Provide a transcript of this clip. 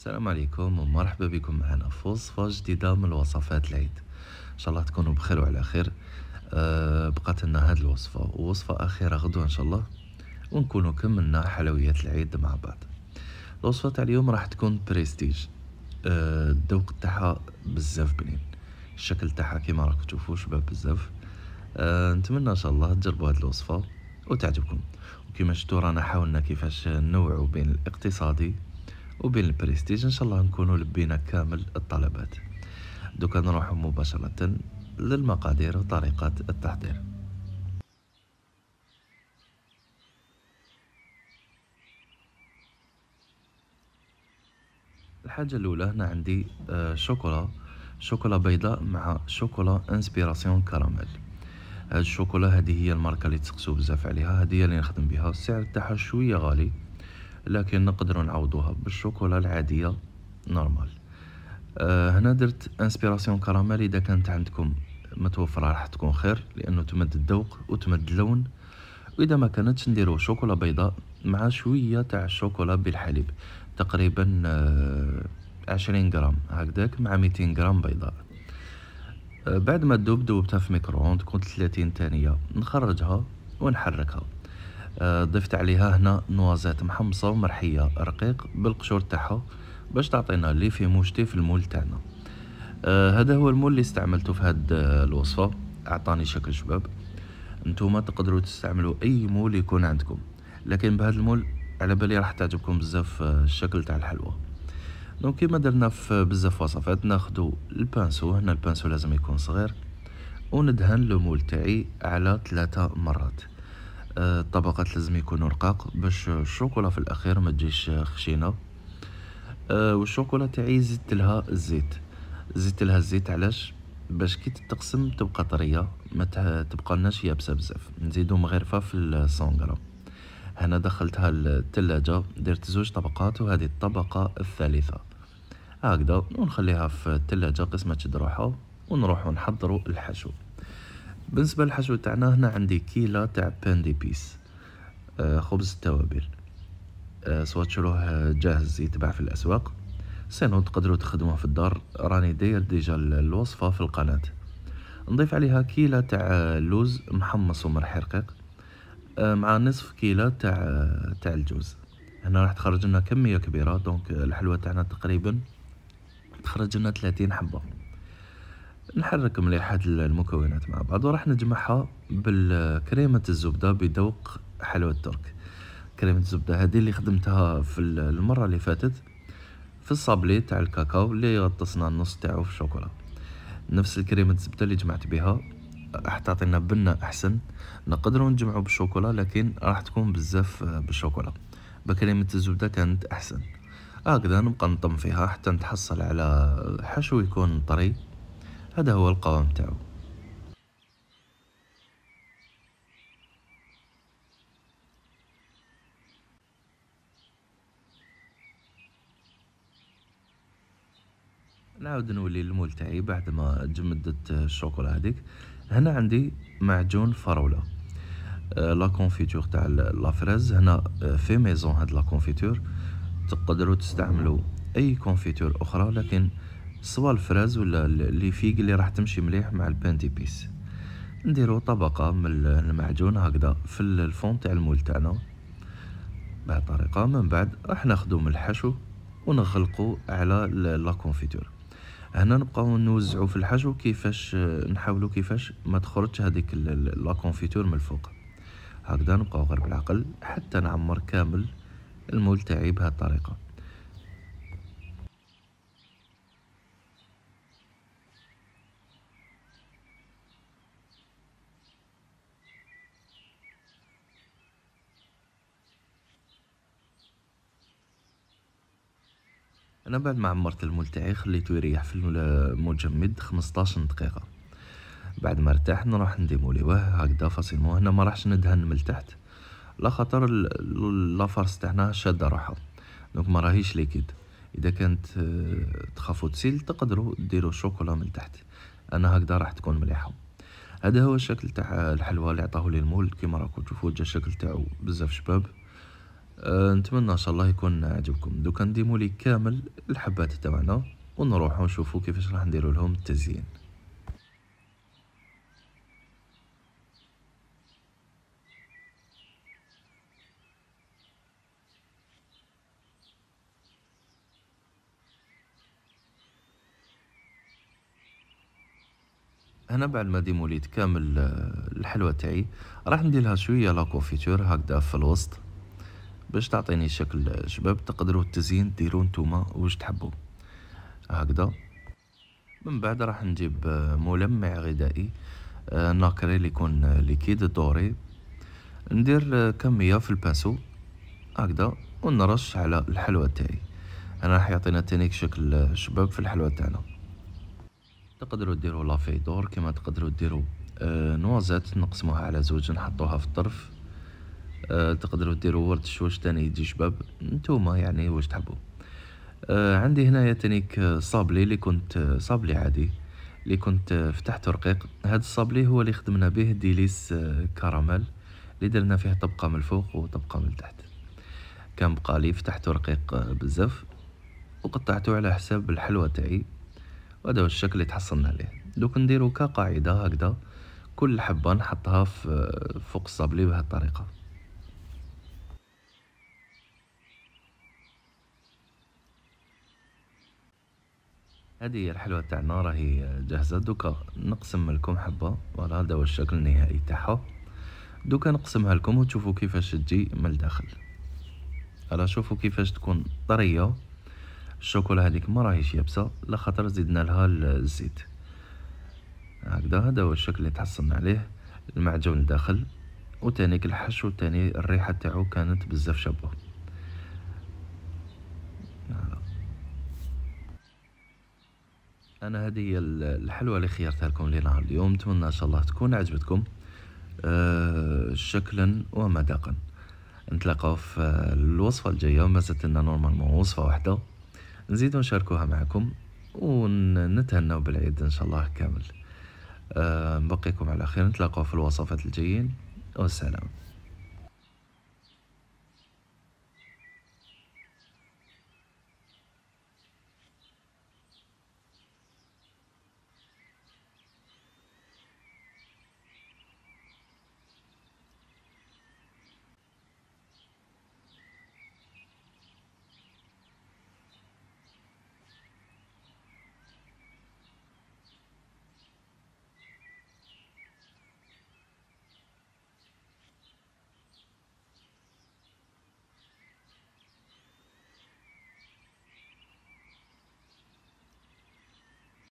السلام عليكم ومرحبا بكم معنا في وصفة جديدة من الوصفات العيد ان شاء الله تكونوا بخير وعلى خير أه بقات لنا هاد الوصفة ووصفة اخيرة غدوة ان شاء الله ونكونوا كملنا حلويات العيد مع بعض الوصفة تاع اليوم راح تكون بريستيج أه الذوق تاعها بزاف بنين الشكل تاعها كيما راكم تشوفوا شباب بزاف أه نتمنى ان شاء الله تجربوا هاد الوصفة وتعجبكم وكما شفتوا رانا حاولنا كيفاش نوعوا بين الاقتصادي وبين البريستيج ان شاء الله نكونوا لبينا كامل الطلبات دوكا نروحوا مباشره للمقادير وطريقه التحضير الحاجه الاولى هنا عندي آه، شوكولا شوكولا بيضاء مع شوكولا انسبيراسيون كراميل هاد الشوكولا هذه هي الماركه اللي تسقسو بزاف عليها هذه اللي نخدم بها السعر تاعها شويه غالي لكن نقدر نعوضوها بالشوكولا العاديه نورمال أه هنا درت انسبيراسيون كراميل اذا كانت عندكم متوفره راح تكون خير لانه تمد الذوق وتمد اللون واذا ما كانتش نديرو شوكولا بيضاء مع شويه تاع الشوكولا بالحليب تقريبا آه، عشرين غرام هكذاك مع ميتين غرام بيضاء آه، بعد ما تذوب ذوبتها في ميكرووند كنت 30 ثانيه نخرجها ونحركها آه، ضفت عليها هنا نوازات محمصه ومرحيه رقيق بالقشور تاعها باش تعطينا لي في موجتي في المول تاعنا آه، هذا هو المول اللي استعملته في هاد الوصفه اعطاني شكل شباب نتوما تقدروا تستعملوا اي مول يكون عندكم لكن بهذا المول على بالي راح تعجبكم بزاف آه، الشكل تاع الحلوى دونك كيما درنا في بزاف وصفات ناخدو البانسو هنا البانسو لازم يكون صغير وندهن لو مول تاعي على ثلاثة مرات الطبقات آه، لازم يكونوا رقاق باش الشوكولا في الاخير ما تجيش خشينه آه، والشوكولا تاعي زدت لها الزيت زدت لها الزيت علاش باش كي تتقسم تبقى طريه ما تبقى لناش يابسه بزاف نزيدو مغرفه في الصونغرا هنا دخلتها للثلاجة درت زوج طبقات وهذه الطبقة الثالثة هكذا ونخليها في الثلاجة قسمة تشد روحها ونروحو نحضرو الحشو بالنسبه للحشو تاعنا هنا عندي كيلا تاع بان دي بيس آه، خبز التوابل آه سواء تشروه آه، جاهز يتباع في الاسواق سينو تقدروا تخدموه في الدار راني داير ديجا الوصفه في القناه نضيف عليها كيلة تاع آه، لوز محمص ومر حرقيق مع نصف كيلة تاع تاع الجوز هنا راح تخرج لنا كميه كبيره دونك الحلوه تاعنا تقريبا تخرج لنا 30 حبه نحرك مليح هاد المكونات مع بعض وراح نجمعها بالكريمة الزبدة بدوق حلوى الترك كريمة الزبدة هذه اللي خدمتها في المرة اللي فاتت في الصابلي تاع الكاكاو اللي غطسنا النص تاعو في الشوكولا نفس الكريمة الزبدة اللي جمعت بها راح تعطينا بنة احسن نقدروا نجمعو بالشوكولا لكن راح تكون بزاف بالشوكولا بكريمة الزبدة كانت احسن هكذا نبقى نطم فيها حتى نتحصل على حشو يكون طري هذا هو القوام تاعو نعاود نولي المول تاعي بعد ما جمدت الشوكولا هذيك هنا عندي معجون فراوله آه، لا كونفيتور تاع لافريز هنا في آه، ميزون هاد لا كونفيتور تقدروا تستعملوا اي كونفيتور اخرى لكن سوا الفراز ولا لي فيق اللي راح تمشي مليح مع البان دي بيس نديرو طبقة من المعجون هكذا في الفون تاع المول تاعنا بهذه الطريقة من بعد راح ناخدو من الحشو ونغلقو على لا كونفيتور هنا نبقاو نوزعو في الحشو كيفاش نحاولو كيفاش ما تخرجش هذيك لا كونفيتور من الفوق هكذا نبقاو غير بالعقل حتى نعمر كامل المول تاعي بهذه الطريقه انا بعد ما عمرت المول تاعي خليته يريح في المجمد 15 دقيقه بعد ما ارتاح نروح نديموليوه هكذا فاسيلمون هنا ما راحش ندهن من تحت لا خاطر لافارس تاعنا شاده روحها دونك ما راهيش ليكيد اذا كانت آه، تخافوا تسيل تقدروا ديروا شوكولا من تحت انا هكذا راح تكون مليحه هذا هو الشكل تاع الحلوى اللي عطاه لي المول كيما راكم تشوفوا جا الشكل تاعو بزاف شباب أه، نتمنى ان شاء الله يكون عجبكم دوكا نديمو لي كامل الحبات تاعنا ونروحو نشوفو كيفاش راح نديرو لهم التزيين هنا بعد ما ديموليت كامل أه، الحلوه تاعي راح ندير لها شويه لا كونفيتور هكذا في الوسط باش تعطيني شكل شباب تقدروا التزيين ديرون نتوما واش تحبوا هكذا من بعد راح نجيب آه، ملمع غذائي آه، ناكري اللي يكون ليكيد دوري ندير آه، كميه في الباسو هكذا ونرش على الحلوى تاعي انا راح يعطينا تانيك شكل شباب في الحلوى تاعنا تقدروا ديروا لافي دور كما تقدروا ديروا نوازات نقسموها على زوج نحطوها في الطرف آه، تقدروا ديروا ورد شوش تاني يجي شباب نتوما يعني واش تحبوا آه، عندي هنايا تانيك صابلي اللي كنت آه، صابلي عادي اللي كنت فتحته رقيق هاد الصابلي هو اللي خدمنا به ديليس كراميل اللي درنا فيه طبقه من الفوق وطبقه من التحت كان بقالي فتحته رقيق بزاف وقطعته على حساب الحلوى تاعي وهذا هو الشكل اللي تحصلنا عليه دوك كنديرو كقاعده هكذا كل حبه نحطها فوق الصابلي بهالطريقه هذه هي الحلوة تاعنا راهي جاهزة دوكا نقسم لكم حبة فوالا هذا هو الشكل النهائي تاعها دوكا نقسمها لكم وتشوفوا كيفاش تجي من الداخل راه شوفوا كيفاش تكون طرية الشوكولا هذيك ما راهيش يابسة لا خاطر زدنا لها الزيت هكذا هذا هو الشكل اللي تحصلنا عليه المعجون الداخل وتانيك الحشو تاني الريحة تاعو كانت بزاف شابة انا هذه الحلوه اللي خيرتها لكم لنهار اليوم نتمنى ان شاء الله تكون عجبتكم آه، شكلا ومذاقا نتلاقاو في الوصفه الجايه مازالت لنا نورمالمون وصفه واحده نزيدو نشاركوها معكم ونتهناو بالعيد ان شاء الله كامل آه، نبقيكم على خير نتلاقاو في الوصفات الجايين والسلام